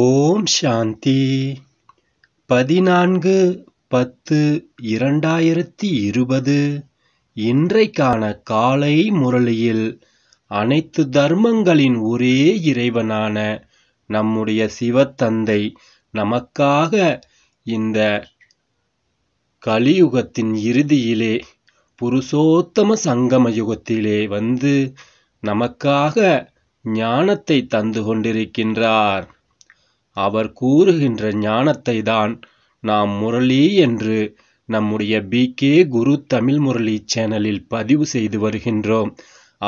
ஓம் சாந்தி பதினான்கு பத்து இரண்டாயிரத்தி இருபது இன்றைக்கான காலை முரளியில் அனைத்து தர்மங்களின் ஒரே இறைவனான நம்முடைய சிவத்தந்தை நமக்காக இந்த கலியுகத்தின் இறுதியிலே புருஷோத்தம சங்கம யுகத்திலே வந்து நமக்காக ஞானத்தை தந்து கொண்டிருக்கின்றார் அவர் கூறுகின்ற ஞானத்தை தான் நாம் முரளி என்று நம்முடைய பி கே குரு தமிழ் முரளி சேனலில் பதிவு செய்து வருகின்றோம்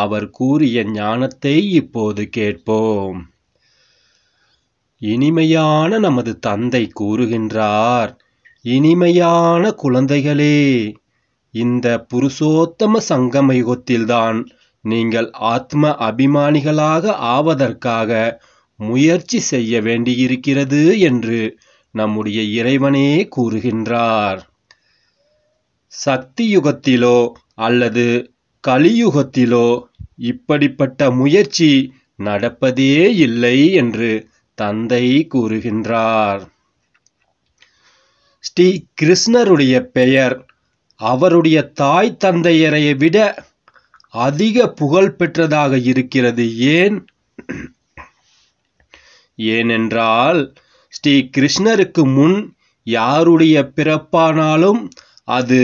அவர் கூறிய ஞானத்தை இப்போது கேட்போம் இனிமையான நமது தந்தை கூறுகின்றார் இனிமையான குழந்தைகளே இந்த புருஷோத்தம சங்கமயுகத்தில்தான் யுகத்தில்தான் நீங்கள் ஆத்ம அபிமானிகளாக ஆவதற்காக முயற்சி செய்ய வேண்டியிருக்கிறது என்று நம்முடைய இறைவனே கூறுகின்றார் சக்தி யுகத்திலோ அல்லது கலியுகத்திலோ இப்படிப்பட்ட முயற்சி நடப்பதே இல்லை என்று தந்தை கூறுகின்றார் ஸ்ரீ கிருஷ்ணருடைய பெயர் அவருடைய தாய் தந்தையரை விட அதிக புகழ் பெற்றதாக இருக்கிறது ஏன் ஏனென்றால் ஸ்ரீ கிருஷ்ணருக்கு முன் யாருடைய பிறப்பானாலும் அது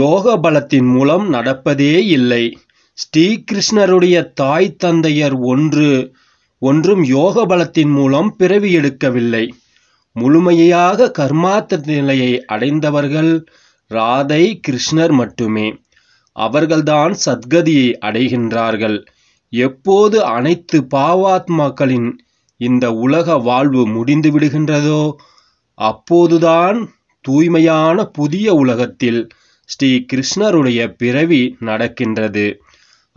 யோக பலத்தின் மூலம் நடப்பதே இல்லை ஸ்ரீ கிருஷ்ணருடைய தாய் தந்தையர் ஒன்று ஒன்றும் யோக பலத்தின் மூலம் பிறவி எடுக்கவில்லை முழுமையாக கர்மாத்த நிலையை அடைந்தவர்கள் ராதை கிருஷ்ணர் மட்டுமே அவர்கள்தான் சத்கதியை அடைகின்றார்கள் எப்போது அனைத்து பாவாத்மாக்களின் இந்த உலக வாழ்வு முடிந்து விடுகின்றதோ அப்போதுதான் தூய்மையான புதிய உலகத்தில் ஸ்ரீ கிருஷ்ணருடைய பிறவி நடக்கின்றது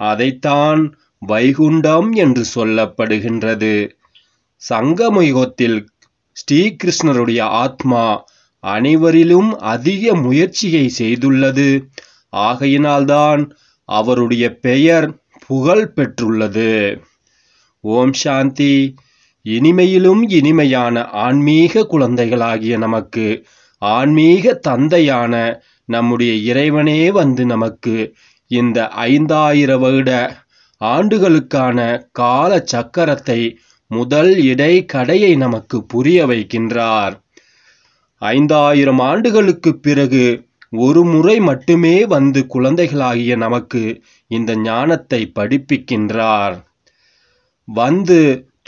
அதைத்தான் வைகுண்டம் என்று சொல்லப்படுகின்றது சங்கமயுகத்தில் ஸ்ரீகிருஷ்ணருடைய ஆத்மா அனைவரிலும் அதிக முயற்சியை செய்துள்ளது ஆகையினால்தான் அவருடைய பெயர் புகழ் பெற்றுள்ளது ஓம் சாந்தி இனிமையிலும் இனிமையான ஆன்மீக குழந்தைகளாகிய நமக்கு ஆன்மீக தந்தையான நம்முடைய இறைவனே வந்து நமக்கு இந்த ஐந்தாயிர வருட ஆண்டுகளுக்கான கால சக்கரத்தை முதல் இடை கடையை நமக்கு புரிய வைக்கின்றார் ஐந்தாயிரம் ஆண்டுகளுக்கு பிறகு ஒரு முறை மட்டுமே வந்து குழந்தைகளாகிய நமக்கு இந்த ஞானத்தை படிப்பிக்கின்றார் வந்து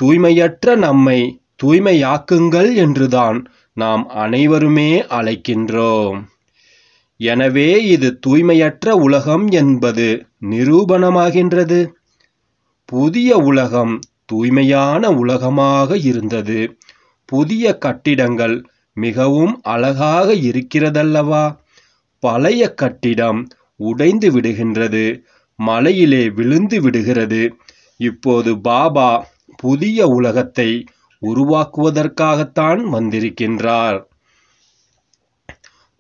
தூய்மையற்ற நம்மை தூய்மையாக்குங்கள் என்றுதான் நாம் அனைவருமே அழைக்கின்றோம் எனவே இது தூய்மையற்ற உலகம் என்பது நிரூபணமாகின்றது புதிய உலகம் தூய்மையான உலகமாக இருந்தது புதிய கட்டிடங்கள் மிகவும் அழகாக இருக்கிறதல்லவா பழைய கட்டிடம் உடைந்து விடுகின்றது மலையிலே விழுந்து விடுகிறது இப்போது பாபா புதிய உலகத்தை உருவாக்குவதற்காகத்தான் வந்திருக்கின்றார்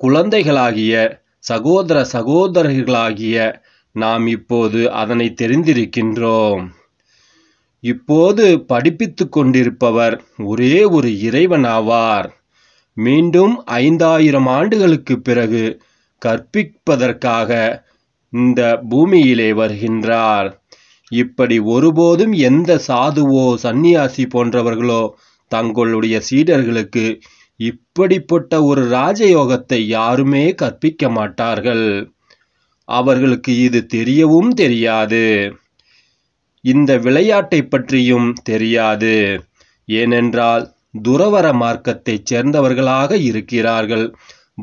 குழந்தைகளாகிய சகோதர சகோதரர்களாகிய நாம் இப்போது அதனை தெரிந்திருக்கின்றோம் இப்போது படிப்பித்துக் கொண்டிருப்பவர் ஒரே ஒரு இறைவன் ஆவார் மீண்டும் ஐந்தாயிரம் ஆண்டுகளுக்கு பிறகு கற்பிப்பதற்காக இந்த பூமியிலே வருகின்றார் இப்படி ஒருபோதும் எந்த சாதுவோ சந்நியாசி போன்றவர்களோ தங்களுடைய சீடர்களுக்கு இப்படிப்பட்ட ஒரு ராஜயோகத்தை யாருமே கற்பிக்க மாட்டார்கள் அவர்களுக்கு இது தெரியவும் தெரியாது இந்த விளையாட்டை பற்றியும் தெரியாது ஏனென்றால் துறவர மார்க்கத்தைச் சேர்ந்தவர்களாக இருக்கிறார்கள்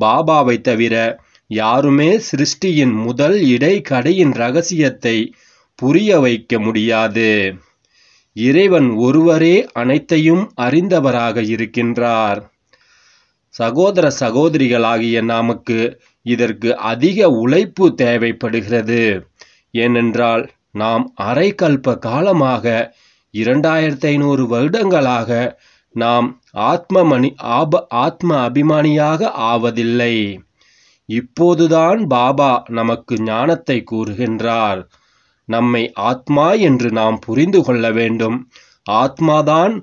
பாபாவை தவிர யாருமே சிருஷ்டியின் முதல் இடை கடையின் ரகசியத்தை புரிய வைக்க முடியாது இறைவன் ஒருவரே அனைத்தையும் அறிந்தவராக இருக்கின்றார் சகோதர சகோதரிகளாகிய நமக்கு இதற்கு அதிக உழைப்பு தேவைப்படுகிறது ஏனென்றால் நாம் அரைக்கல்ப காலமாக இரண்டாயிரத்தி ஐநூறு வருடங்களாக நாம் ஆத்ம மணி ஆப ஆத்ம அபிமானியாக ஆவதில்லை இப்போதுதான் பாபா நமக்கு ஞானத்தை கூறுகின்றார் நம்மை ஆத்மா என்று நாம் புரிந்து கொள்ள வேண்டும் ஆத்மாதான்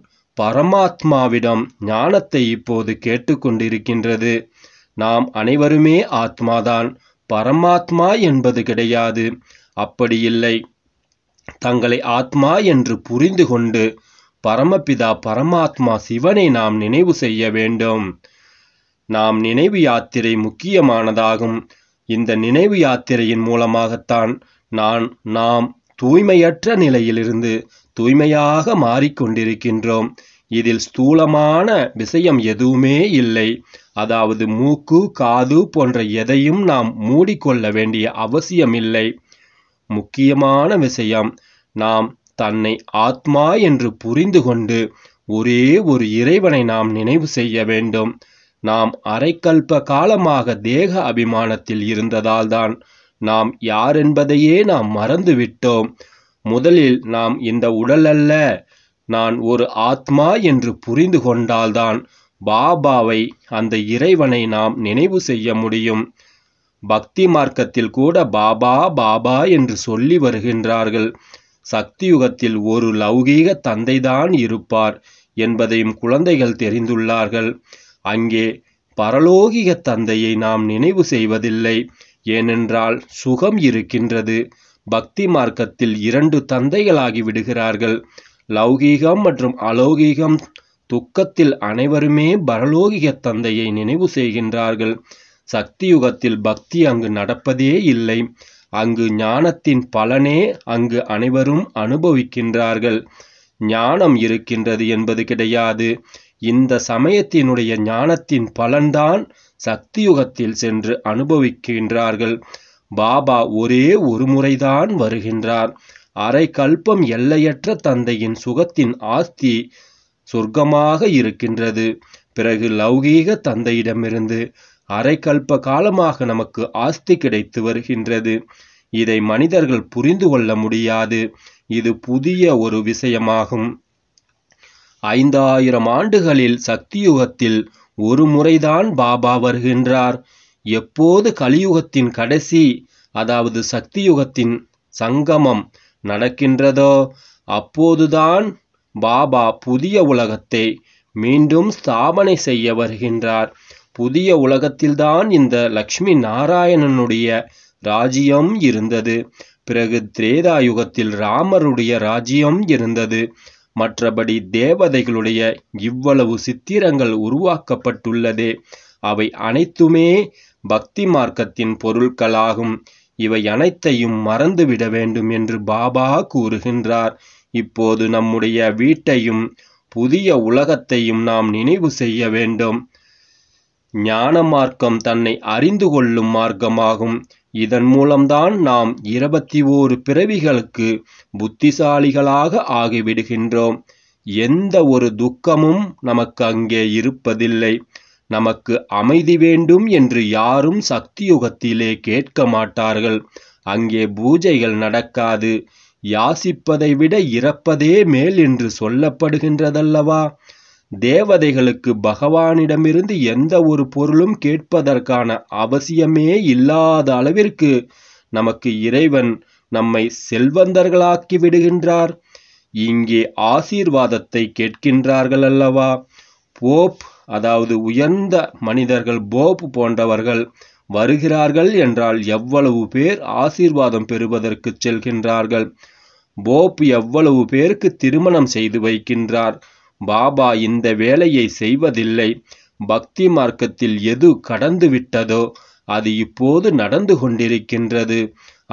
பரமாத்மாவிடம் ஞானத்தை இப்போது கேட்டுக்கொண்டிருக்கின்றது நாம் அனைவருமே ஆத்மாதான் பரமாத்மா என்பது கிடையாது அப்படியில்லை தங்களை ஆத்மா என்று புரிந்து கொண்டு பரமபிதா பரமாத்மா சிவனை நாம் நினைவு செய்ய வேண்டும் நாம் நினைவு யாத்திரை முக்கியமானதாகும் இந்த நினைவு யாத்திரையின் மூலமாகத்தான் நான் நாம் தூய்மையற்ற நிலையிலிருந்து தூய்மையாக மாறிக்கொண்டிருக்கின்றோம் இதில் ஸ்தூலமான விஷயம் எதுவுமே இல்லை அதாவது மூக்கு காது போன்ற எதையும் நாம் மூடிக்கொள்ள வேண்டிய அவசியம் இல்லை முக்கியமான விஷயம் நாம் தன்னை ஆத்மா என்று புரிந்து கொண்டு ஒரே ஒரு இறைவனை நாம் நினைவு செய்ய வேண்டும் நாம் அரைக்கல்ப காலமாக தேக அபிமானத்தில் இருந்ததால்தான் நாம் யார் என்பதையே நாம் மறந்துவிட்டோம் முதலில் நாம் இந்த உடல் அல்ல நான் ஒரு ஆத்மா என்று புரிந்து கொண்டால்தான் பாபாவை அந்த இறைவனை நாம் நினைவு செய்ய முடியும் பக்தி மார்க்கத்தில் கூட பாபா பாபா என்று சொல்லி வருகின்றார்கள் சக்தியுகத்தில் ஒரு லௌகீக தந்தைதான் இருப்பார் என்பதையும் குழந்தைகள் தெரிந்துள்ளார்கள் அங்கே பரலோகிக தந்தையை நாம் நினைவு செய்வதில்லை ஏனென்றால் சுகம் இருக்கின்றது பக்தி மார்க்கத்தில் இரண்டு தந்தைகளாகி விடுகிறார்கள் லௌகீகம் மற்றும் அலௌகீகம் துக்கத்தில் அனைவருமே பரலோகிக தந்தையை நினைவு செய்கின்றார்கள் சக்தி யுகத்தில் பக்தி அங்கு நடப்பதே இல்லை அங்கு ஞானத்தின் பலனே அங்கு அனைவரும் அனுபவிக்கின்றார்கள் ஞானம் இருக்கின்றது என்பது கிடையாது இந்த சமயத்தினுடைய ஞானத்தின் பலன்தான் சக்தியுகத்தில் சென்று அனுபவிக்கின்றார்கள் பாபா ஒரே ஒரு முறைதான் வருகின்றார் அரை கல்பம் எல்லையற்ற தந்தையின் சுகத்தின் ஆஸ்தி சொர்க்கமாக இருக்கின்றது பிறகு லௌகீக தந்தையிடமிருந்து அரை கல்ப காலமாக நமக்கு ஆஸ்தி கிடைத்து வருகின்றது இதை மனிதர்கள் புரிந்து கொள்ள முடியாது இது புதிய ஒரு விஷயமாகும் ஐந்தாயிரம் ஆண்டுகளில் சக்தியுகத்தில் ஒரு முறைதான் பாபா வருகின்றார் எப்போது கலியுகத்தின் கடைசி அதாவது சக்தியுகத்தின் சங்கமம் நடக்கின்றதோ அப்போதுதான் பாபா புதிய உலகத்தை மீண்டும் ஸ்தாபனை செய்ய வருகின்றார் புதிய உலகத்தில்தான் இந்த லக்ஷ்மி நாராயணனுடைய ராஜ்யம் இருந்தது பிறகு திரேதா யுகத்தில் ராமருடைய ராஜ்யம் இருந்தது மற்றபடி தேவதைகளுடைய இவ்வளவு சித்திரங்கள் உருவாக்கப்பட்டுள்ளதே அவை அனைத்துமே பக்தி மார்க்கத்தின் பொருட்களாகும் இவை அனைத்தையும் மறந்துவிட வேண்டும் என்று பாபா கூறுகின்றார் இப்போது நம்முடைய வீட்டையும் புதிய உலகத்தையும் நாம் நினைவு செய்ய வேண்டும் ஞான மார்க்கம் தன்னை அறிந்து கொள்ளும் மார்க்கமாகும் இதன் மூலம்தான் நாம் இருபத்தி ஓரு பிறவிகளுக்கு புத்திசாலிகளாக ஆகிவிடுகின்றோம் எந்த ஒரு துக்கமும் நமக்கு அங்கே இருப்பதில்லை நமக்கு அமைதி வேண்டும் என்று யாரும் சக்தியுகத்திலே கேட்க மாட்டார்கள் அங்கே பூஜைகள் நடக்காது யாசிப்பதை விட இறப்பதே மேல் என்று சொல்லப்படுகின்றதல்லவா தேவதைகளுக்கு பகவானிடமிருந்து எந்த ஒரு பொருளும் கேட்பதற்கான அவசியமே இல்லாத அளவிற்கு நமக்கு இறைவன் நம்மை செல்வந்தர்களாக்கி விடுகின்றார் இங்கே ஆசீர்வாதத்தை கேட்கின்றார்கள் அல்லவா போப் அதாவது உயர்ந்த மனிதர்கள் போப் போன்றவர்கள் வருகிறார்கள் என்றால் எவ்வளவு பேர் ஆசீர்வாதம் பெறுவதற்கு செல்கின்றார்கள் போப் எவ்வளவு பேருக்கு திருமணம் செய்து வைக்கின்றார் பாபா இந்த வேலையை செய்வதில்லை பக்தி மார்க்கத்தில் எது கடந்து விட்டதோ அது இப்போது நடந்து கொண்டிருக்கின்றது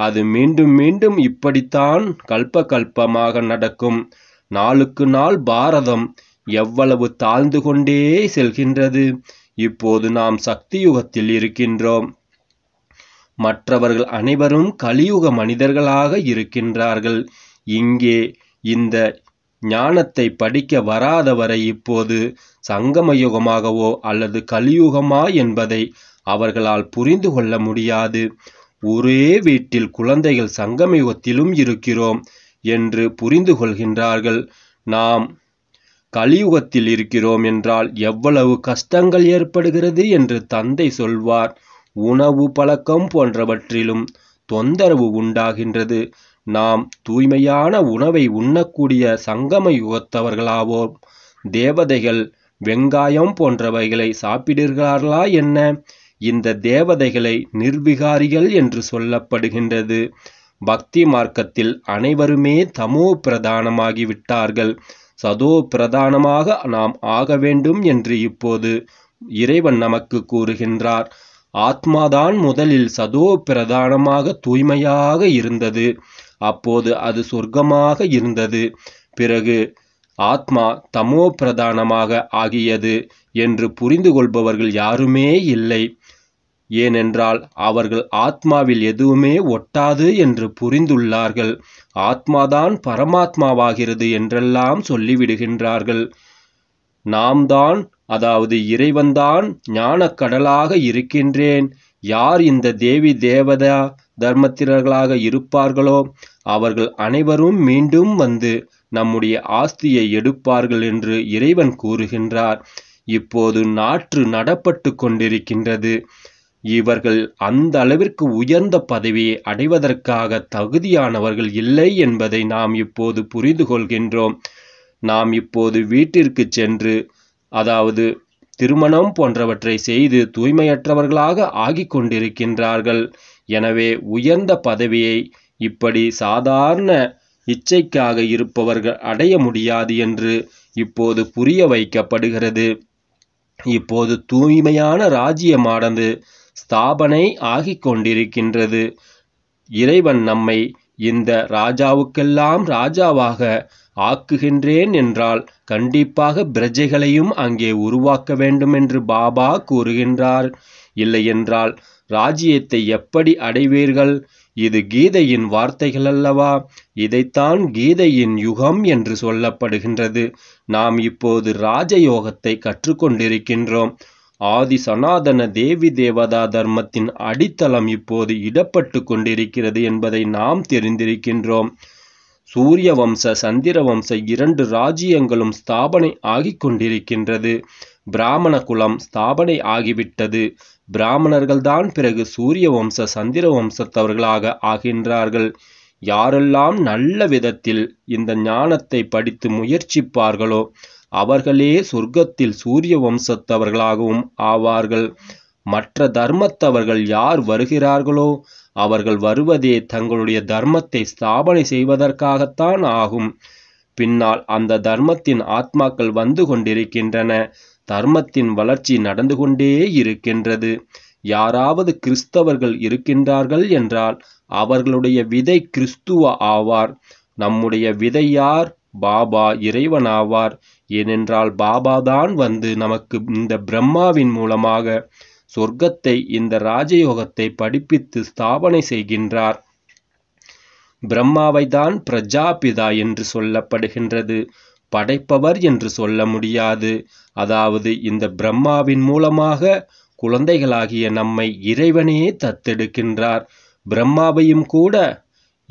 அது மீண்டும் மீண்டும் இப்படித்தான் கல்ப கல்பமாக நடக்கும் நாளுக்கு நாள் பாரதம் எவ்வளவு தாழ்ந்து கொண்டே செல்கின்றது இப்போது நாம் சக்தி யுகத்தில் இருக்கின்றோம் மற்றவர்கள் அனைவரும் கலியுக மனிதர்களாக இருக்கின்றார்கள் இங்கே இந்த ஞானத்தை படிக்க வராதவரை இப்போது சங்கம யுகமாகவோ அல்லது கலியுகமா என்பதை அவர்களால் புரிந்து கொள்ள முடியாது ஒரே வீட்டில் குழந்தைகள் சங்கம யுகத்திலும் இருக்கிறோம் என்று புரிந்து கொள்கின்றார்கள் நாம் கலியுகத்தில் இருக்கிறோம் என்றால் எவ்வளவு கஷ்டங்கள் ஏற்படுகிறது என்று தந்தை சொல்வார் உணவு பழக்கம் போன்றவற்றிலும் தொந்தரவு உண்டாகின்றது நாம் தூய்மையான உணவை உண்ணக்கூடிய சங்கம யுகத்தவர்களாவோம் தேவதைகள் வெங்காயம் போன்றவைகளை சாப்பிடுகிறார்களா என்ன இந்த தேவதைகளை நிர்விகாரிகள் என்று சொல்லப்படுகின்றது பக்தி மார்க்கத்தில் அனைவருமே தமோ பிரதானமாகிவிட்டார்கள் சதோ பிரதானமாக நாம் ஆக வேண்டும் என்று இப்போது இறைவன் நமக்கு கூறுகின்றார் ஆத்மாதான் முதலில் சதோ பிரதானமாக தூய்மையாக இருந்தது அப்போது அது சொர்க்கமாக இருந்தது பிறகு ஆத்மா தமோ பிரதானமாக ஆகியது என்று புரிந்து கொள்பவர்கள் யாருமே இல்லை ஏனென்றால் அவர்கள் ஆத்மாவில் எதுவுமே ஒட்டாது என்று புரிந்துள்ளார்கள் ஆத்மாதான் பரமாத்மாவாகிறது என்றெல்லாம் சொல்லிவிடுகின்றார்கள் நாம் தான் அதாவது இறைவன்தான் ஞானக்கடலாக இருக்கின்றேன் யார் இந்த தேவி தேவதா தர்மத்திரர்களாக இருப்பார்களோ அவர்கள் அனைவரும் மீண்டும் வந்து நம்முடைய ஆஸ்தியை எடுப்பார்கள் என்று இறைவன் கூறுகின்றார் இப்போது நாற்று நடப்பட்டு கொண்டிருக்கின்றது இவர்கள் அந்த அளவிற்கு உயர்ந்த பதவியை அடைவதற்காக தகுதியானவர்கள் இல்லை என்பதை நாம் இப்போது புரிந்து கொள்கின்றோம் நாம் இப்போது வீட்டிற்கு சென்று அதாவது திருமணம் போன்றவற்றை செய்து தூய்மையற்றவர்களாக ஆகிக் கொண்டிருக்கின்றார்கள் எனவே உயர்ந்த பதவியை இப்படி சாதாரண இச்சைக்காக இருப்பவர்கள் அடைய முடியாது என்று இப்போது புரிய வைக்கப்படுகிறது இப்போது தூய்மையான ராஜ்யமானது ஸ்தாபனை ஆகிக் கொண்டிருக்கின்றது இறைவன் நம்மை இந்த ராஜாவுக்கெல்லாம் ராஜாவாக ஆக்குகின்றேன் என்றால் கண்டிப்பாக பிரஜைகளையும் அங்கே உருவாக்க வேண்டும் என்று பாபா கூறுகின்றார் இல்லையென்றால் ராஜ்யத்தை எப்படி அடைவீர்கள் இது கீதையின் வார்த்தைகள் அல்லவா இதைத்தான் கீதையின் யுகம் என்று சொல்லப்படுகின்றது நாம் இப்போது ராஜயோகத்தை கற்றுக்கொண்டிருக்கின்றோம் ஆதி சனாதன தேவி தேவதா தர்மத்தின் அடித்தளம் இப்போது இடப்பட்டு கொண்டிருக்கிறது என்பதை நாம் தெரிந்திருக்கின்றோம் சூரிய வம்ச சந்திர வம்ச இரண்டு ராஜ்யங்களும் ஸ்தாபனை ஆகிக் கொண்டிருக்கின்றது பிராமண குலம் ஸ்தாபனை ஆகிவிட்டது பிராமணர்கள்தான் பிறகு சூரிய வம்ச சந்திர வம்சத்தவர்களாக ஆகின்றார்கள் யாரெல்லாம் நல்ல விதத்தில் இந்த ஞானத்தை படித்து முயற்சிப்பார்களோ அவர்களே சொர்க்கத்தில் சூரிய வம்சத்தவர்களாகவும் ஆவார்கள் மற்ற தர்மத்தவர்கள் யார் வருகிறார்களோ அவர்கள் வருவதே தங்களுடைய தர்மத்தை ஸ்தாபனை செய்வதற்காகத்தான் ஆகும் பின்னால் அந்த தர்மத்தின் ஆத்மாக்கள் வந்து கொண்டிருக்கின்றன தர்மத்தின் வளர்ச்சி நடந்து கொண்டே இருக்கின்றது யாராவது கிறிஸ்தவர்கள் இருக்கின்றார்கள் என்றால் அவர்களுடைய விதை கிறிஸ்துவ ஆவார் நம்முடைய விதை யார் பாபா இறைவனாவார் ஏனென்றால் பாபாதான் வந்து நமக்கு இந்த பிரம்மாவின் மூலமாக சொர்க்கத்தை இந்த ராஜயோகத்தை படிப்பித்து ஸ்தாபனை செய்கின்றார் பிரம்மாவை தான் பிரஜாபிதா என்று சொல்லப்படுகின்றது படைப்பவர் என்று சொல்ல முடியாது அதாவது இந்த பிரம்மாவின் மூலமாக குழந்தைகளாகிய நம்மை இறைவனே தத்தெடுக்கின்றார் பிரம்மாவையும் கூட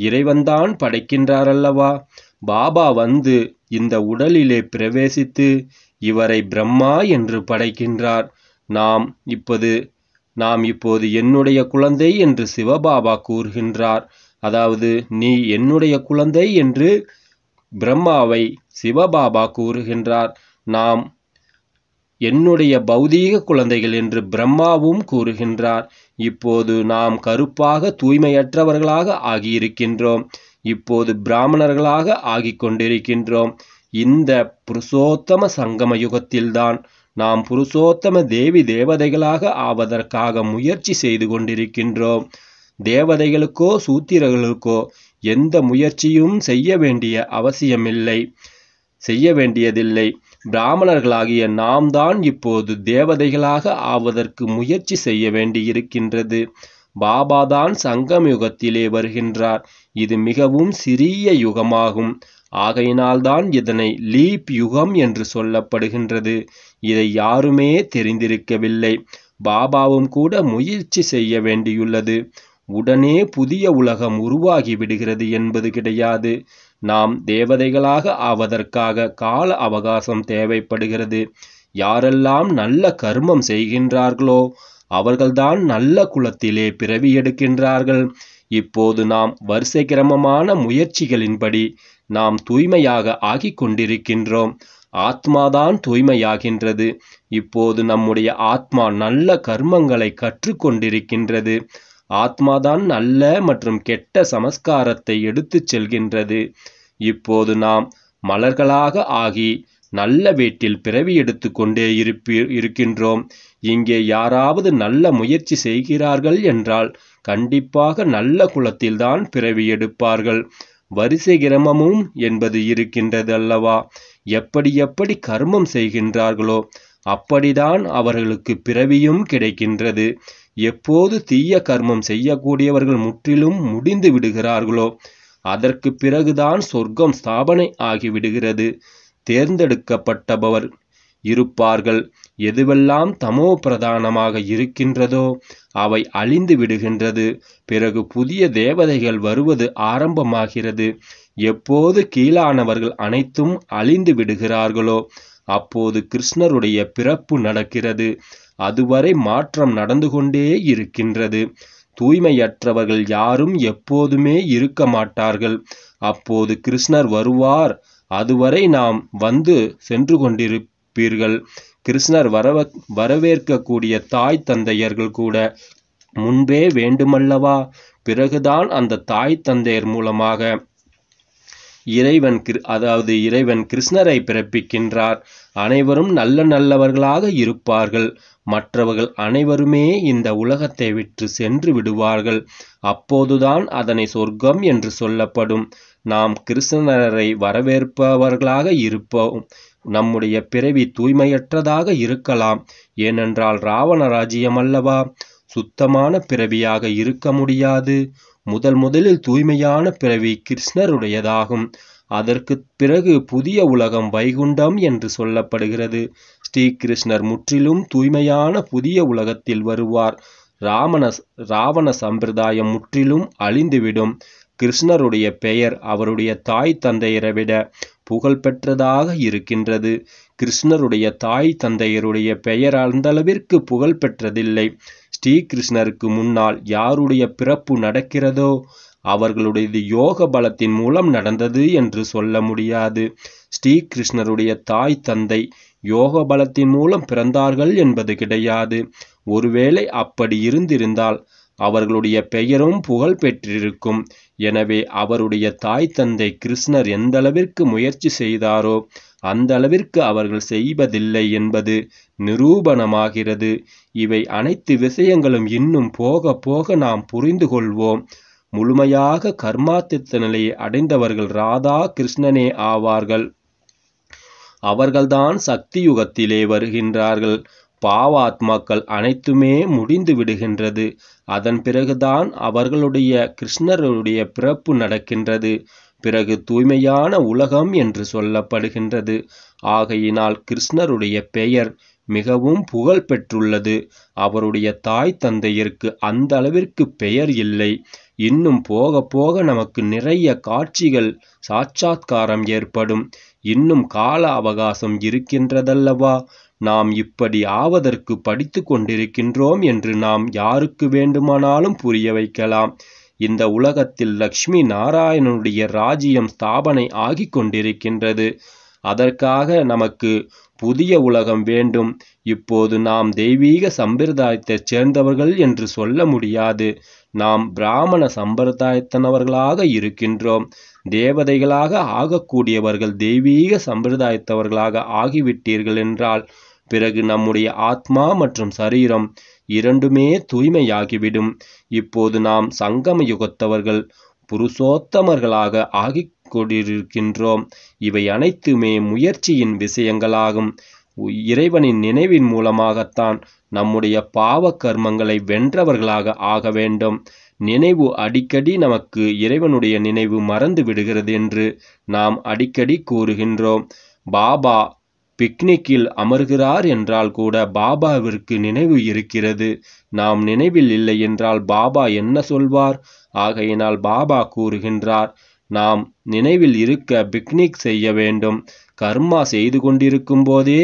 இறைவன்தான் படைக்கின்றார் அல்லவா பாபா வந்து இந்த உடலிலே பிரவேசித்து இவரை பிரம்மா என்று படைக்கின்றார் நாம் இப்போது நாம் இப்போது என்னுடைய குழந்தை என்று சிவபாபா கூறுகின்றார் அதாவது நீ என்னுடைய குழந்தை என்று பிரம்மாவை சிவபாபா கூறுகின்றார் நாம் என்னுடைய பௌதீக குழந்தைகள் என்று பிரம்மாவும் கூறுகின்றார் இப்போது நாம் கருப்பாக தூய்மையற்றவர்களாக ஆகியிருக்கின்றோம் இப்போது பிராமணர்களாக ஆகி கொண்டிருக்கின்றோம் இந்த புருஷோத்தம சங்கம யுகத்தில்தான் நாம் புருஷோத்தம தேவி தேவதைகளாக ஆவதற்காக முயற்சி செய்து கொண்டிருக்கின்றோம் தேவதைகளுக்கோ சூத்திரர்களுக்கோ எந்த முயற்சியும் செய்ய வேண்டிய அவசியமில்லை செய்ய வேண்டியதில்லை பிராமணர்களாகிய நாம் தான் இப்போது தேவதைகளாக ஆவதற்கு முயற்சி செய்ய வேண்டியிருக்கின்றது பாபாதான் சங்கம் யுகத்திலே வருகின்றார் இது மிகவும் சிறிய யுகமாகும் ஆகையினால்தான் இதனை லீப் யுகம் என்று சொல்லப்படுகின்றது இதை யாருமே தெரிந்திருக்கவில்லை பாபாவும் கூட முயற்சி செய்ய வேண்டியுள்ளது உடனே புதிய உலகம் உருவாகி விடுகிறது என்பது கிடையாது நாம் தேவதைகளாக ஆவதற்காக கால அவகாசம் தேவைப்படுகிறது யாரெல்லாம் நல்ல கர்மம் செய்கின்றார்களோ அவர்கள்தான் நல்ல குலத்திலே பிறவி எடுக்கின்றார்கள் இப்போது நாம் வரிசை கிரமமான முயற்சிகளின்படி நாம் தூய்மையாக ஆகிக் கொண்டிருக்கின்றோம் ஆத்மாதான் தூய்மையாகின்றது இப்போது நம்முடைய ஆத்மா நல்ல கர்மங்களை கற்றுக்கொண்டிருக்கின்றது ஆத்மாதான் நல்ல மற்றும் கெட்ட சமஸ்காரத்தை எடுத்துச் செல்கின்றது இப்போது நாம் மலர்களாக ஆகி நல்ல வீட்டில் பிறவி எடுத்து கொண்டே இருப்பி இருக்கின்றோம் இங்கே யாராவது நல்ல முயற்சி செய்கிறார்கள் என்றால் கண்டிப்பாக நல்ல குலத்தில்தான் பிறவி எடுப்பார்கள் வரிசை கிரமமும் என்பது இருக்கின்றது அல்லவா எப்படி எப்படி கர்மம் செய்கின்றார்களோ அப்படிதான் அவர்களுக்கு பிறவியும் கிடைக்கின்றது எப்போது தீய கர்மம் செய்யக்கூடியவர்கள் முற்றிலும் முடிந்து விடுகிறார்களோ அதற்கு பிறகுதான் சொர்க்கம் ஸ்தாபனை ஆகிவிடுகிறது தேர்ந்தெடுக்கப்பட்டபவர் இருப்பார்கள் எதுவெல்லாம் தமோ பிரதானமாக இருக்கின்றதோ அவை அழிந்து விடுகின்றது பிறகு புதிய தேவதைகள் வருவது ஆரம்பமாகிறது எப்போது கீழானவர்கள் அனைத்தும் அழிந்து விடுகிறார்களோ அப்போது கிருஷ்ணருடைய பிறப்பு நடக்கிறது அதுவரை மாற்றம் நடந்து கொண்டே இருக்கின்றது தூய்மையற்றவர்கள் யாரும் எப்போதுமே இருக்க மாட்டார்கள் அப்போது கிருஷ்ணர் வருவார் அதுவரை நாம் வந்து சென்று கொண்டிருப்பீர்கள் கிருஷ்ணர் வரவ வரவேற்கக்கூடிய தாய் தந்தையர்கள் கூட முன்பே வேண்டுமல்லவா பிறகுதான் அந்த தாய் தந்தையர் மூலமாக இறைவன் கிரு அதாவது இறைவன் கிருஷ்ணரை பிறப்பிக்கின்றார் அனைவரும் நல்ல நல்லவர்களாக இருப்பார்கள் மற்றவர்கள் அனைவருமே இந்த உலகத்தை விற்று சென்று விடுவார்கள் அப்போதுதான் அதனை சொர்க்கம் என்று சொல்லப்படும் நாம் கிருஷ்ணரை வரவேற்பவர்களாக இருப்போம் நம்முடைய பிறவி தூய்மையற்றதாக இருக்கலாம் ஏனென்றால் ராவண ராஜ்யம் அல்லவா சுத்தமான பிறவியாக இருக்க முடியாது முதல் முதலில் தூய்மையான பிறவி கிருஷ்ணருடையதாகும் அதற்கு பிறகு புதிய உலகம் வைகுண்டம் என்று சொல்லப்படுகிறது ஸ்ரீகிருஷ்ணர் முற்றிலும் தூய்மையான புதிய உலகத்தில் வருவார் ராமண ராவண சம்பிரதாயம் முற்றிலும் அழிந்துவிடும் கிருஷ்ணருடைய பெயர் அவருடைய தாய் தந்தையரை விட புகழ்பெற்றதாக இருக்கின்றது கிருஷ்ணருடைய தாய் தந்தையருடைய பெயர் அந்தளவிற்கு புகழ்பெற்றதில்லை ஸ்ரீகிருஷ்ணருக்கு முன்னால் யாருடைய பிறப்பு நடக்கிறதோ அவர்களுடையது யோக பலத்தின் மூலம் நடந்தது என்று சொல்ல முடியாது ஸ்ரீகிருஷ்ணருடைய தாய் தந்தை யோக பலத்தின் மூலம் பிறந்தார்கள் என்பது கிடையாது ஒருவேளை அப்படி இருந்திருந்தால் அவர்களுடைய பெயரும் புகழ் பெற்றிருக்கும் எனவே அவருடைய தாய் தந்தை கிருஷ்ணர் எந்தளவிற்கு முயற்சி செய்தாரோ அந்த அளவிற்கு அவர்கள் செய்வதில்லை என்பது நிரூபணமாகிறது இவை அனைத்து விஷயங்களும் இன்னும் போக போக நாம் புரிந்து கொள்வோம் முழுமையாக கர்மாத்தித்த நிலையை அடைந்தவர்கள் ராதா கிருஷ்ணனே ஆவார்கள் அவர்கள்தான் சக்தி யுகத்திலே வருகின்றார்கள் பாவாத்மாக்கள் அனைத்துமே முடிந்து விடுகின்றது அதன் பிறகுதான் அவர்களுடைய கிருஷ்ணருடைய பிறப்பு நடக்கின்றது பிறகு தூய்மையான உலகம் என்று சொல்லப்படுகின்றது ஆகையினால் கிருஷ்ணருடைய பெயர் மிகவும் புகழ் பெற்றுள்ளது அவருடைய தாய் தந்தையிற்கு அந்த அளவிற்கு பெயர் இல்லை இன்னும் போக போக நமக்கு நிறைய காட்சிகள் சாட்சாத்காரம் ஏற்படும் இன்னும் கால அவகாசம் இருக்கின்றதல்லவா நாம் இப்படி ஆவதற்கு படித்து கொண்டிருக்கின்றோம் என்று நாம் யாருக்கு வேண்டுமானாலும் புரிய வைக்கலாம் இந்த உலகத்தில் லக்ஷ்மி நாராயணனுடைய ராஜ்யம் ஸ்தாபனை ஆகி கொண்டிருக்கின்றது அதற்காக நமக்கு புதிய உலகம் வேண்டும் இப்போது நாம் தெய்வீக சம்பிரதாயத்தைச் சேர்ந்தவர்கள் என்று சொல்ல முடியாது நாம் பிராமண சம்பிரதாயத்தனவர்களாக இருக்கின்றோம் தேவதைகளாக ஆகக்கூடியவர்கள் தெய்வீக சம்பிரதாயத்தவர்களாக ஆகிவிட்டீர்கள் என்றால் பிறகு நம்முடைய ஆத்மா மற்றும் சரீரம் இரண்டுமே தூய்மையாகிவிடும் இப்போது நாம் சங்கம யுகத்தவர்கள் புருஷோத்தமர்களாக ஆகி கொண்டிருக்கின்றோம் இவை அனைத்துமே முயற்சியின் விஷயங்களாகும் இறைவனின் நினைவின் மூலமாகத்தான் நம்முடைய பாவ கர்மங்களை வென்றவர்களாக ஆக வேண்டும் நினைவு அடிக்கடி நமக்கு இறைவனுடைய நினைவு மறந்து விடுகிறது என்று நாம் அடிக்கடி கூறுகின்றோம் பாபா பிக்னிக்கில் அமர்கிறார் என்றால் கூட பாபாவிற்கு நினைவு இருக்கிறது நாம் நினைவில் இல்லை என்றால் பாபா என்ன சொல்வார் ஆகையினால் பாபா கூறுகின்றார் நாம் நினைவில் இருக்க பிக்னிக் செய்ய வேண்டும் கர்மா செய்து கொண்டிருக்கும் போதே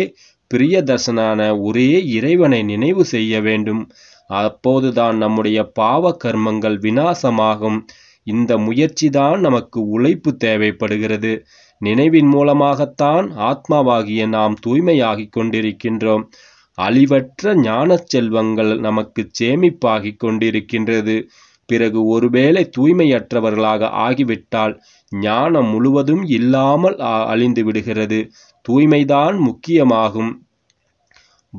பிரியதர்சனான ஒரே இறைவனை நினைவு செய்ய வேண்டும் அப்போதுதான் நம்முடைய பாவ கர்மங்கள் வினாசமாகும் இந்த முயற்சிதான் நமக்கு உழைப்பு தேவைப்படுகிறது நினைவின் மூலமாகத்தான் ஆத்மாவாகிய நாம் தூய்மையாகிக் கொண்டிருக்கின்றோம் அழிவற்ற ஞான செல்வங்கள் நமக்கு சேமிப்பாகிக் கொண்டிருக்கின்றது பிறகு ஒருவேளை தூய்மையற்றவர்களாக ஆகிவிட்டால் ஞானம் முழுவதும் இல்லாமல் அழிந்து விடுகிறது தூய்மைதான் முக்கியமாகும்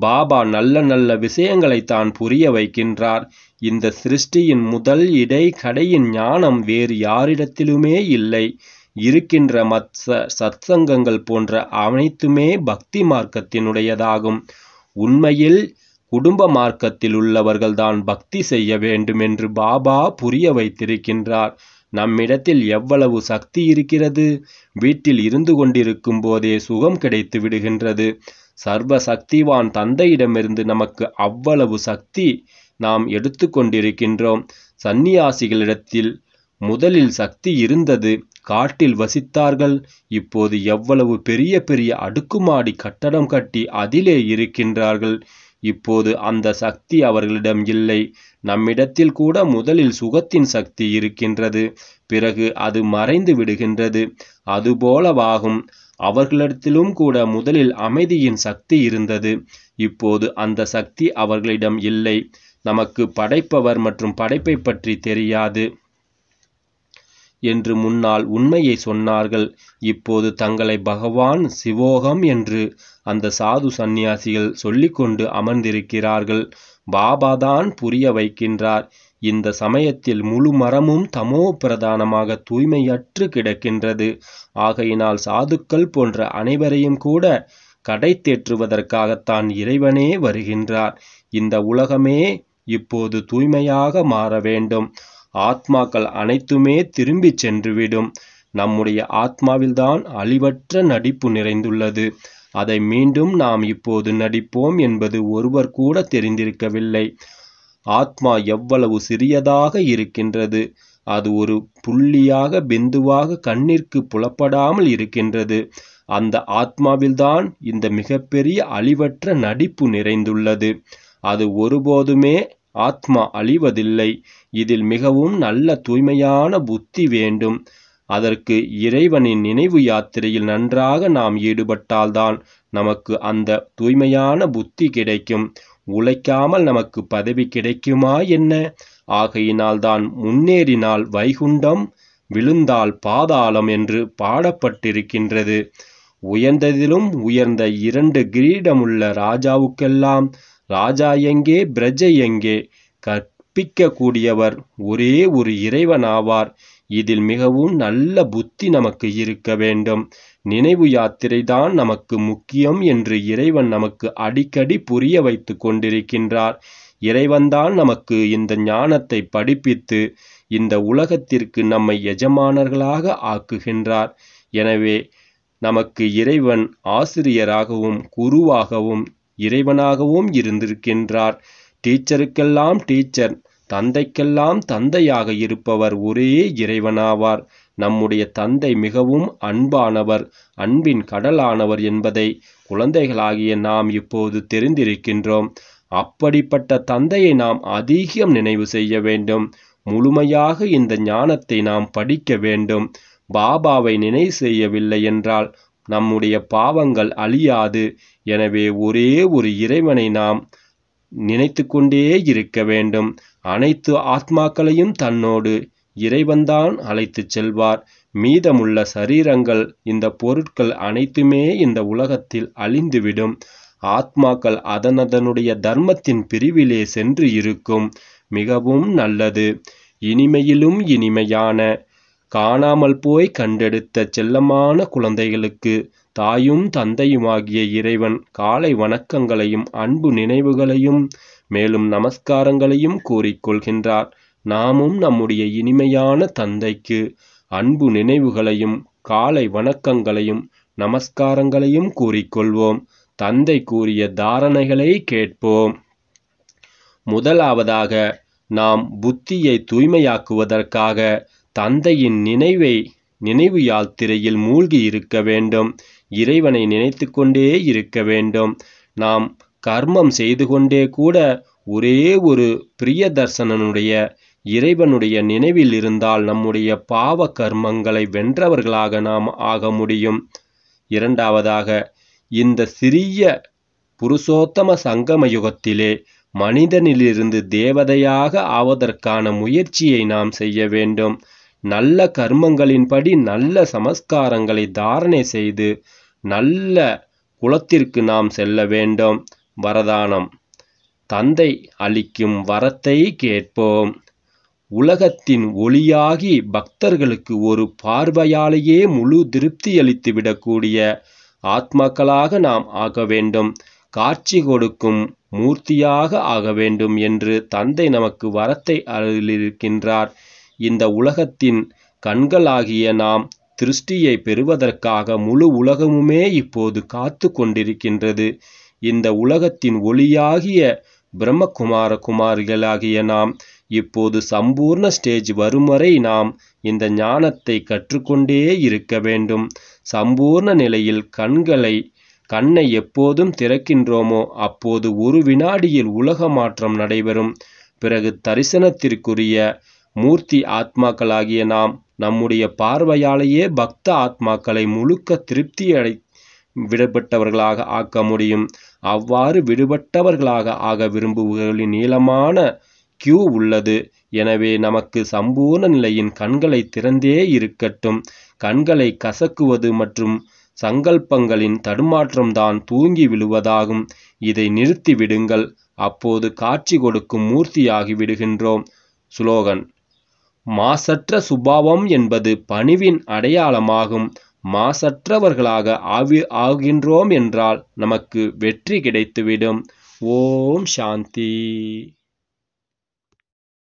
பாபா நல்ல நல்ல விஷயங்களை தான் புரிய வைக்கின்றார் இந்த சிருஷ்டியின் முதல் இடை கடையின் ஞானம் வேறு யாரிடத்திலுமே இல்லை இருக்கின்ற மத்த சத்சங்கங்கள் போன்ற அனைத்துமே பக்தி மார்க்கத்தினுடையதாகும் உண்மையில் குடும்ப மார்க்கத்தில் உள்ளவர்கள்தான் பக்தி செய்ய வேண்டும் என்று பாபா புரிய வைத்திருக்கின்றார் நம்மிடத்தில் எவ்வளவு சக்தி இருக்கிறது வீட்டில் இருந்து கொண்டிருக்கும் போதே சுகம் கிடைத்து விடுகின்றது சர்வ சக்திவான் தந்தையிடமிருந்து நமக்கு அவ்வளவு சக்தி நாம் எடுத்துக்கொண்டிருக்கின்றோம் சந்நியாசிகளிடத்தில் முதலில் சக்தி இருந்தது காட்டில் வசித்தார்கள் இப்போது எவ்வளவு பெரிய பெரிய அடுக்குமாடி கட்டடம் கட்டி அதிலே இருக்கின்றார்கள் இப்போது அந்த சக்தி அவர்களிடம் இல்லை நம்மிடத்தில் கூட முதலில் சுகத்தின் சக்தி இருக்கின்றது பிறகு அது மறைந்து விடுகின்றது அதுபோலவாகும் அவர்களிடத்திலும் கூட முதலில் அமைதியின் சக்தி இருந்தது இப்போது அந்த சக்தி அவர்களிடம் இல்லை நமக்கு படைப்பவர் மற்றும் படைப்பை பற்றி தெரியாது என்று முன்னால் உண்மையை சொன்னார்கள் இப்போது தங்களை பகவான் சிவோகம் என்று அந்த சாது சந்நியாசிகள் சொல்லிக்கொண்டு அமர்ந்திருக்கிறார்கள் பாபாதான் புரிய வைக்கின்றார் இந்த சமயத்தில் முழு மரமும் தமோ பிரதானமாக தூய்மையற்று கிடக்கின்றது ஆகையினால் சாதுக்கள் போன்ற அனைவரையும் கூட கடை தேற்றுவதற்காகத்தான் இறைவனே வருகின்றார் இந்த உலகமே இப்போது தூய்மையாக மாற வேண்டும் ஆத்மாக்கள் அனைத்துமே திரும்பி சென்றுவிடும் நம்முடைய ஆத்மாவில்தான் அழிவற்ற நடிப்பு நிறைந்துள்ளது அதை மீண்டும் நாம் இப்போது நடிப்போம் என்பது ஒருவர் கூட தெரிந்திருக்கவில்லை ஆத்மா எவ்வளவு சிறியதாக இருக்கின்றது அது ஒரு புள்ளியாக பிந்துவாக கண்ணிற்கு புலப்படாமல் இருக்கின்றது அந்த ஆத்மாவில்தான் இந்த மிகப்பெரிய அழிவற்ற நடிப்பு நிறைந்துள்ளது அது ஒருபோதுமே ஆத்மா அழிவதில்லை இதில் மிகவும் நல்ல தூய்மையான புத்தி வேண்டும் அதற்கு இறைவனின் நினைவு யாத்திரையில் நன்றாக நாம் ஈடுபட்டால்தான் நமக்கு அந்த தூய்மையான புத்தி கிடைக்கும் உழைக்காமல் நமக்கு பதவி கிடைக்குமா என்ன ஆகையினால் தான் முன்னேறினால் வைகுண்டம் விழுந்தால் பாதாளம் என்று பாடப்பட்டிருக்கின்றது உயர்ந்ததிலும் உயர்ந்த இரண்டு கிரீடமுள்ள ராஜாவுக்கெல்லாம் ராஜா எங்கே பிரஜை எங்கே கற் கற்பிக்கக்கூடியவர் ஒரே ஒரு இறைவன் ஆவார் இதில் மிகவும் நல்ல புத்தி நமக்கு இருக்க வேண்டும் நினைவு யாத்திரை தான் நமக்கு முக்கியம் என்று இறைவன் நமக்கு அடிக்கடி புரிய வைத்து கொண்டிருக்கின்றார் இறைவன்தான் நமக்கு இந்த ஞானத்தை படிப்பித்து இந்த உலகத்திற்கு நம்மை எஜமானர்களாக ஆக்குகின்றார் எனவே நமக்கு இறைவன் ஆசிரியராகவும் குருவாகவும் இறைவனாகவும் இருந்திருக்கின்றார் டீச்சருக்கெல்லாம் டீச்சர் தந்தைக்கெல்லாம் தந்தையாக இருப்பவர் ஒரே இறைவனாவார் நம்முடைய தந்தை மிகவும் அன்பானவர் அன்பின் கடலானவர் என்பதை குழந்தைகளாகிய நாம் இப்போது தெரிந்திருக்கின்றோம் அப்படிப்பட்ட தந்தையை நாம் அதிகம் நினைவு செய்ய வேண்டும் முழுமையாக இந்த ஞானத்தை நாம் படிக்க வேண்டும் பாபாவை நினைவு செய்யவில்லை என்றால் நம்முடைய பாவங்கள் அழியாது எனவே ஒரே ஒரு இறைவனை நாம் நினைத்து கொண்டே இருக்க வேண்டும் அனைத்து ஆத்மாக்களையும் தன்னோடு இறைவன்தான் அழைத்துச் செல்வார் மீதமுள்ள சரீரங்கள் இந்த பொருட்கள் அனைத்துமே இந்த உலகத்தில் அழிந்துவிடும் ஆத்மாக்கள் அதனதனுடைய தர்மத்தின் பிரிவிலே சென்று இருக்கும் மிகவும் நல்லது இனிமையிலும் இனிமையான காணாமல் போய் கண்டெடுத்த செல்லமான குழந்தைகளுக்கு தாயும் தந்தையுமாகிய இறைவன் காலை வணக்கங்களையும் அன்பு நினைவுகளையும் மேலும் நமஸ்காரங்களையும் கூறிக்கொள்கின்றார் நாமும் நம்முடைய இனிமையான தந்தைக்கு அன்பு நினைவுகளையும் காலை வணக்கங்களையும் நமஸ்காரங்களையும் கூறிக்கொள்வோம் தந்தை கூறிய தாரணைகளை கேட்போம் முதலாவதாக நாம் புத்தியை தூய்மையாக்குவதற்காக தந்தையின் நினைவை நினைவு யாத்திரையில் மூழ்கி இருக்க வேண்டும் இறைவனை நினைத்து கொண்டே இருக்க வேண்டும் நாம் கர்மம் செய்து கொண்டே கூட ஒரே ஒரு பிரிய தர்சனனுடைய இறைவனுடைய நினைவில் இருந்தால் நம்முடைய பாவ கர்மங்களை வென்றவர்களாக நாம் ஆக முடியும் இரண்டாவதாக இந்த சிறிய புருஷோத்தம சங்கம யுகத்திலே மனிதனிலிருந்து தேவதையாக ஆவதற்கான முயற்சியை நாம் செய்ய வேண்டும் நல்ல கர்மங்களின்படி நல்ல சமஸ்காரங்களை தாரணை செய்து நல்ல குலத்திற்கு நாம் செல்ல வேண்டும் வரதானம் தந்தை அளிக்கும் வரத்தை கேட்போம் உலகத்தின் ஒளியாகி பக்தர்களுக்கு ஒரு பார்வையாலேயே முழு திருப்தி அளித்துவிடக்கூடிய ஆத்மாக்களாக நாம் ஆக வேண்டும் காட்சி கொடுக்கும் மூர்த்தியாக ஆக வேண்டும் என்று தந்தை நமக்கு வரத்தை அருளிருக்கின்றார் இந்த உலகத்தின் கண்களாகிய நாம் திருஷ்டியை பெறுவதற்காக முழு உலகமுமே இப்போது காத்து கொண்டிருக்கின்றது இந்த உலகத்தின் ஒளியாகிய பிரம்மகுமார குமாரிகளாகிய நாம் இப்போது சம்பூர்ண ஸ்டேஜ் வரும் வரை நாம் இந்த ஞானத்தை கற்றுக்கொண்டே இருக்க வேண்டும் சம்பூர்ண நிலையில் கண்களை கண்ணை எப்போதும் திறக்கின்றோமோ அப்போது ஒரு வினாடியில் உலக மாற்றம் நடைபெறும் பிறகு தரிசனத்திற்குரிய மூர்த்தி ஆத்மாக்களாகிய நாம் நம்முடைய பார்வையாலேயே பக்த ஆத்மாக்களை முழுக்க திருப்தியடை விடுபட்டவர்களாக ஆக்க முடியும் அவ்வாறு விடுபட்டவர்களாக ஆக விரும்புபவர்களின் நீளமான கியூ உள்ளது எனவே நமக்கு சம்பூர்ண நிலையின் கண்களை திறந்தே இருக்கட்டும் கண்களை கசக்குவது மற்றும் சங்கல்பங்களின் தடுமாற்றம்தான் தூங்கி விழுவதாகும் இதை நிறுத்தி விடுங்கள் அப்போது காட்சி கொடுக்கும் மூர்த்தியாகி விடுகின்றோம் சுலோகன் மாசற்ற சுபாவம் என்பது பணிவின் அடையாளமாகும் மாசற்றவர்களாக ஆவி ஆகின்றோம் என்றால் நமக்கு வெற்றி கிடைத்துவிடும் ஓம் சாந்தி